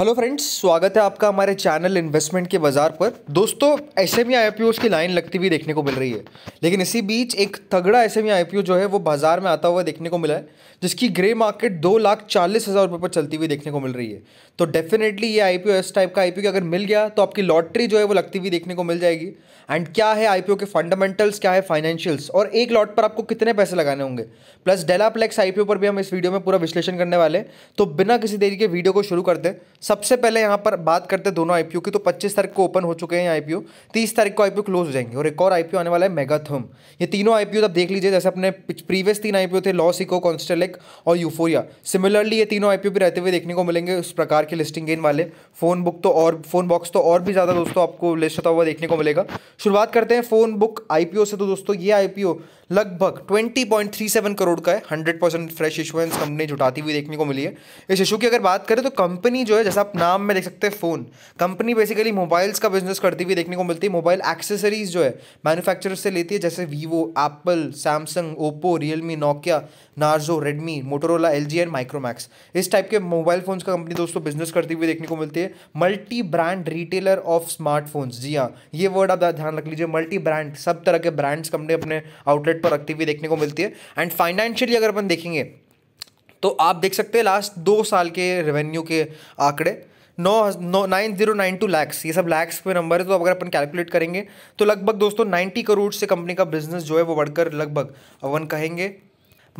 hello friends स्वागत है आपका हमारे चैनल इन्वेस्टमेंट के बाजार पर दोस्तों एस एम e की लाइन लगती हुई देखने को मिल रही है लेकिन इसी बीच एक तगड़ा एस एम e जो है वो बाजार में आता हुआ देखने को मिला है जिसकी ग्रे मार्केट दो लाख चालीस हज़ार रुपये पर चलती हुई देखने को मिल रही है तो डेफिनेटली ये आई पी इस टाइप का आई पी अगर मिल गया तो आपकी लॉटरी जो है वो लगती हुई देखने को मिल जाएगी एंड क्या है आई के फंडामेंटल्स क्या है फाइनेंशियल्स और एक लॉट पर आपको कितने पैसे लगाने होंगे प्लस डेलाप्लेक्स आई पर भी हम इस वीडियो में पूरा विश्लेषण करने वाले तो बिना किसी देरी के वीडियो को शुरू करते हैं सबसे पहले यहाँ पर बात करते हैं दोनों आईपीओ की तो 25 तारीख को ओपन हो चुके हैं आईपीओ 30 तारीख को आईपीओ क्लोज हो जाएंगे और एक और आईपीओ आने वाला है मेगाथम ये तीनों आईपीओ तो आप देख लीजिए जैसे अपने प्रीवियस तीन आईपीओ थे इको कॉन्स्टेलेक और यूफोरिया सिमिलरली ये तीनों आईपीओ भी रहते हुए देखने को मिलेंगे उस प्रकार के लिस्टिंग गेन वाले फोन बुक तो और फोन बॉक्स तो और भी ज़्यादा दोस्तों आपको लिस्ट होता हुआ देखने को मिलेगा शुरुआत करते हैं फोन बुक आईपीओ से तो दोस्तों ये आईपीओ लगभग 20.37 करोड़ का है 100 परसेंट फ्रेश इशुएंस कंपनी जुटाती हुई देखने को मिली है इस इशू की अगर बात करें तो कंपनी जो है जैसे आप नाम में देख सकते हैं फ़ोन कंपनी बेसिकली मोबाइल्स का बिजनेस करती हुई देखने को मिलती है मोबाइल एक्सेसरीज जो है मैन्युफैक्चरर से लेती है जैसे Vivo Apple Samsung Oppo Realme Nokia Narzo Redmi Motorola L G and Micromax इस टाइप के मोबाइल फ़ोन्स का कंपनी दोस्तों बिजनेस करती हुई देखने को मिलती है multi brand retailer of smartphones जी हाँ ये वर्ड आप ध्यान रख लीजिए मल्टी ब्रांड सब तरह के ब्रांड्स कंपनी अपने आउटलेट पर रखती हुई देखने को मिलती है एंड फाइनेंशियली अगर अपन देखेंगे तो आप देख सकते हैं लास्ट दो साल के रेवेन्यू के आंकड़े नौ नौ nine zero nine two lakhs ये सब लैक्स पे नंबर है तो अगर अपन कैलकुलेट करेंगे तो लगभग दोस्तों नाइन्टी करोड़ से कंपनी का बिजनेस जो है वो बढ़कर लगभग अपन कहेंगे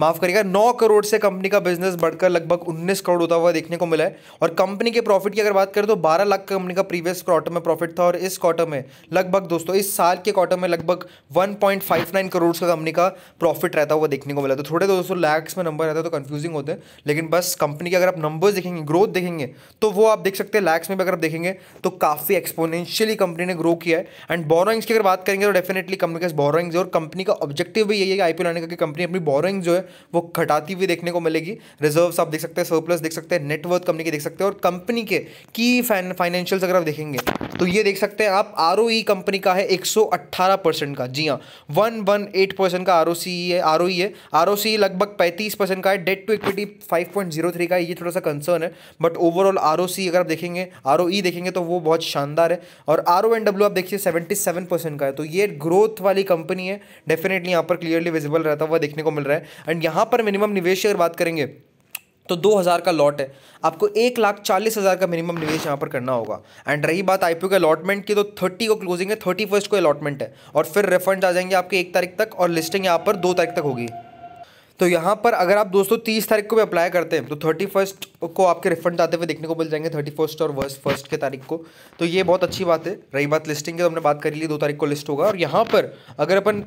माफ करिएगा नौ करोड़ से कंपनी का बिजनेस बढ़कर लगभग उन्नीस करोड़ होता हुआ देखने को मिला है और कंपनी के प्रॉफिट की अगर बात करें तो बारह लाख का कंपनी का प्रीवियस क्वार्टर में प्रॉफिट था और इस क्वार्टर में लगभग दोस्तों इस साल के क्वार्टर में लगभग one point five nine crore का कंपनी का प्रॉफिट रहता हुआ देखने को मिला तो थोड़े दोस्तों लैक्स में नंबर रहता है तो कन्फ्यूजिंग होते हैं लेकिन बस कंपनी के अगर आप नंबर्स देखेंगे ग्रोथ देखेंगे तो वो आप देख सकते हैं लैक्स में भी अगर आप देखेंगे तो काफ़ी एक्सपोनेंशियली कंपनी ने ग्रो किया है एंड बोरोइंग्स की अगर बात करेंगे तो डेफिनेटली कंपनी के बोरोइंग्स और कंपनी का ऑब्जेक्टिव भी यही है कि आईपीओ लाने का कि कंपनी अपनी बोरोइंग जो है वो घटाती हुई देखने को मिलेगी रिजर्व्स आप देख सकते हैं सरप्लस देख सकते हैं नेटवर्थ कंपनी के देख सकते हैं और कंपनी के की फाइनेंशियल्स अगर आप देखेंगे तो ये देख सकते हैं आप आर कंपनी e का है एक परसेंट का जी हाँ वन वन एट परसेंट का आर ओ सी है आर ओ e है आर ओ सी लगभग पैंतीस परसेंट का है debt to equity five point zero three का है ये थोड़ा सा कंसर्न है but overall R O C अगर आप देखेंगे आर ओ ई देखेंगे तो वो बहुत शानदार है और आर ओ एन डब्ल्यू आप देखिए सेवेंटी सेवन परसेंट का है तो ये ग्रोथ वाली कंपनी है डेफिनेटली यहाँ पर क्लियरली विजिबल रहता हुआ देखने को मिल रहा है एंड यहाँ पर मिनिमम निवेश अगर बात करेंगे तो दो हज़ार का लॉट है आपको एक लाख चालीस हज़ार का मिनिमम निवेश यहाँ पर करना होगा एंड रही बात आईपीओ के अलॉटमेंट की तो थर्टी को क्लोजिंग है थर्टी फर्स्ट को अलॉटमेंट है और फिर रिफंड आ जाएंगे आपके एक तारीख तक और लिस्टिंग यहाँ पर दो तारीख तक होगी तो यहाँ पर अगर आप दोस्तों तीस तारीख को भी अप्लाई करते हैं तो थर्टी फर्स्ट को आपके रिफंड आते हुए देखने को मिल जाएंगे थर्टी फर्स्ट और वर्स्ट फर्स्ट के तारीख को तो ये बहुत अच्छी बात है रही बात लिस्टिंग की तो हमने बात कर ली दो तारीख को लिस्ट होगा और यहाँ पर अगर अपन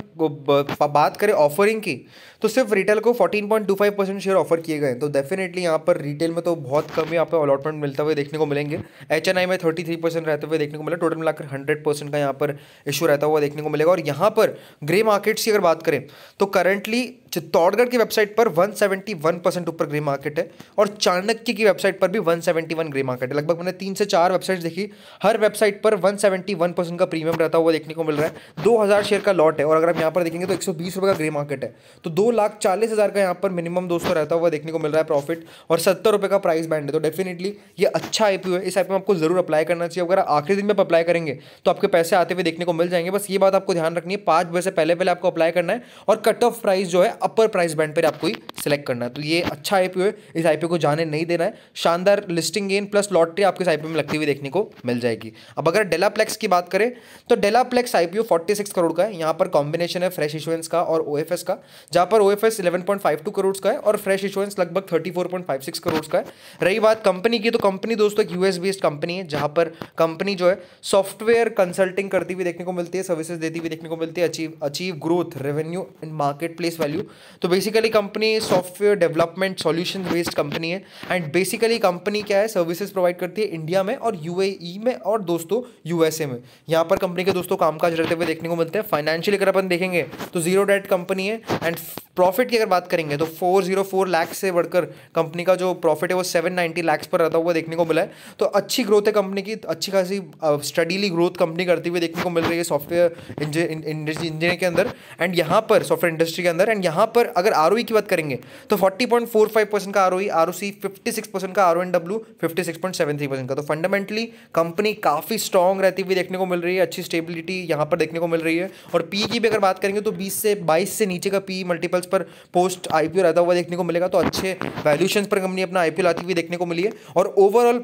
बात करें ऑफरिंग की तो सिर्फ रिटेल को fourteen point two five percent share offer किए गए हैं तो डेफिनेटली यहाँ पर रिटेल में तो बहुत कम ही यहाँ पर अलॉटमेंट मिलता हुए देखने को मिलेंगे एच एन आई में थर्टी थ्री परसेंट रहते हुए देखने को मिला टोटल मिलाकर हंड्रेड परसेंट का यहाँ पर इशू रहता हुआ देखने को मिलेगा और यहाँ पर ग्रे मार्केट्स की अगर बात करें तो करंटली चित्तौड़गढ़ की वेबसाइट पर 171 परसेंट ऊपर ग्रे मार्केट है और चाणक्य की वेबसाइट पर भी 171 ग्रे मार्केट है लगभग मैंने तीन से चार वेबसाइट देखी हर वेबसाइट पर 171 परसेंट का प्रीमियम रहता हुआ देखने को मिल रहा है 2000 शेयर का लॉट है और अगर आप यहाँ पर देखेंगे तो एक रुपये का ग्रे मार्केट है तो दो लाख चालीस हज़ार का यहाँ पर मिनिमम दोस्तों रहता हुआ देखने को मिल रहा है प्रॉफिट और सत्तर रुपये का प्राइस बैंड है तो डेफिनेटली ये अच्छा आई है इस आई में आपको जरूर अप्लाई करना चाहिए अगर आखिरी दिन में आप अप्लाई करेंगे तो आपके पैसे आते हुए देखने को मिल जाएंगे बस ये बात आपको ध्यान रखनी है पाँच बजे से पहले पहले आपको अप्लाई करना है और कट ऑफ प्राइस जो है अपर प्राइस बैंड पर आपको ही सिलेक्ट करना है तो ये अच्छा आई है इस आई को जाने नहीं देना है शानदार लिस्टिंग गेन प्लस लॉटरी आपको इस आई में लगती हुई देखने को मिल जाएगी अब अगर डेलाप्लेक्स की बात करें तो डेलाप्लेक्स आई फोर्टी सिक्स करोड़ का है यहाँ पर कॉम्बिनेशन है फ्रेश इशुएंस का और ओ का जहाँ पर O F S eleven point five two crore का है और फ्रेश इशुएंस लगभग thirty four point five six crore का है रही बात कंपनी की तो कंपनी दोस्तों एक यूएस बेस्ड कंपनी है जहाँ पर कंपनी जो है सॉफ्टवेयर कंसल्टिंग करती हुई देखने को मिलती है सर्विसेज देती हुई देखने को मिलती है achieve achieve growth revenue and market place value तो basically company software development solution based company है एंड बेसिकली कंपनी क्या है सर्विसेज प्रोवाइड करती है इंडिया में और यूएई e में और दोस्तों यूएसए में यहाँ पर कंपनी के दोस्तों कामकाज रहते हुए देखने को मिलते हैं फाइनेंशियल अगर अपन देखेंगे तो जीरो डेट कंपनी है एंड प्रॉफिट की अगर बात करेंगे तो 404 लाख से बढ़कर कंपनी का जो प्रॉफिट है वो 790 लाख पर रहता हुआ देखने को मिला है तो अच्छी ग्रोथ है कंपनी की अच्छी खासी स्टडीली ग्रोथ कंपनी करती हुई देखने को मिल रही है सॉफ्टवेयर इंजीनियर के अंदर एंड यहाँ पर सॉफ्टवेयर इंडस्ट्री के अंदर एंड यहाँ पर अगर आर e की बात करेंगे तो forty point four five percent का R O R O C fifty six percent का R O W fifty six point seven three percent का तो फंडामेंटली कंपनी काफ़ी स्ट्रॉन्ग रहती हुई देखने को मिल रही है अच्छी स्टेबिलिटी यहाँ पर देखने को मिल रही है और पी की भी अगर बात करेंगे तो बीस से बाईस से नीचे का पी मल्टीपल मल्टीपल्स पर पोस्ट आईपीओ रहता हुआ देखने को मिलेगा तो अच्छे वैल्यूशन पर कंपनी अपना आईपीओ लाती हुई देखने को मिली है और ओवरऑल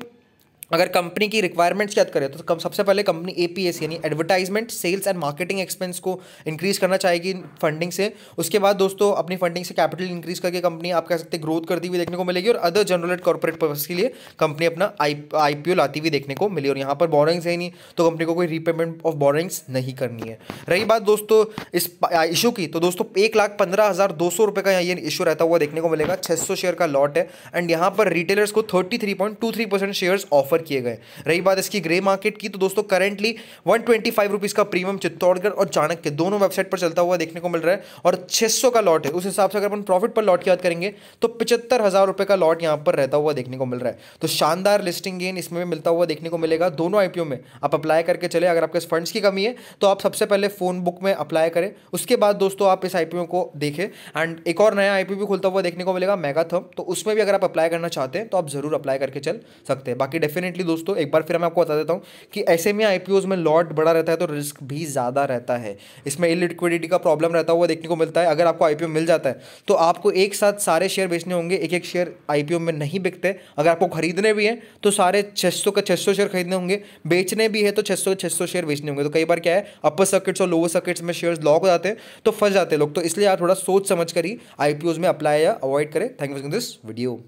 अगर कंपनी की रिक्वायरमेंट्स की बात करें तो सबसे पहले कंपनी ए यानी advertisement sales and marketing expense को इंक्रीज करना चाहेगी फंडिंग से उसके बाद दोस्तों अपनी फंडिंग से कैपिटल इंक्रीज करके कंपनी आप कह सकते हैं ग्रोथ करती हुई देखने को मिलेगी और other general and corporate purpose के लिए कंपनी अपना आई पी लाती हुई देखने को मिली और यहाँ पर बोरिंग्स है नहीं तो कंपनी को कोई रीपेमेंट ऑफ बोरिंग्स नहीं करनी है रही बात दोस्तों इस इशू की तो दोस्तों एक लाख पंद्रह हज़ार दो सौ रुपये का ये इशू रहता हुआ देखने को मिलेगा छः सौ शेयर का लॉट है एंड यहाँ पर रिटेलर्स को thirty three point two three percent shares offer cover किए गए रही बात इसकी ग्रे मार्केट की तो दोस्तों करेंटली वन ट्वेंटी का प्रीमियम चित्तौड़गढ़ और चाणक्य दोनों वेबसाइट पर चलता हुआ देखने को मिल रहा है और छः का लॉट है उस हिसाब से अगर अपन प्रॉफिट पर लॉट की बात करेंगे तो पिचहत्तर हज़ार रुपये का लॉट यहाँ पर रहता हुआ देखने को मिल रहा है तो शानदार लिस्टिंग गेन इसमें भी मिलता हुआ देखने को मिलेगा दोनों आईपीओ में आप अप्लाई करके चले अगर आपके फंड्स की कमी है तो आप सबसे पहले फोन बुक में अप्लाई करें उसके बाद दोस्तों आप इस आईपीओ को देखें एंड एक और नया आईपीओ भी खुलता हुआ देखने को मिलेगा मेगाथम तो उसमें भी अगर आप अप्लाई करना चाहते हैं तो आप ज़रूर अप्लाई करके चल सकते हैं बाकी डेफिनेट डेफिनेटली दोस्तों एक बार फिर मैं आपको बता देता हूँ कि ऐसे में आई में लॉट बड़ा रहता है तो रिस्क भी ज़्यादा रहता है इसमें इलिक्विडिटी का प्रॉब्लम रहता हुआ देखने को मिलता है अगर आपको आई मिल जाता है तो आपको एक साथ सारे शेयर बेचने होंगे एक एक शेयर आई में नहीं बिकते अगर आपको खरीदने भी हैं तो सारे छः का छः शेयर खरीदने होंगे बेचने भी है तो छः सौ छः शेयर बेचने होंगे तो कई बार क्या है अपर सर्किट्स और लोअर सर्किट्स में शेयर्स लॉक हो जाते हैं तो फंस जाते हैं लोग तो इसलिए आप थोड़ा सोच समझ कर ही आई में अप्लाई या अवॉइड करें thank you for this video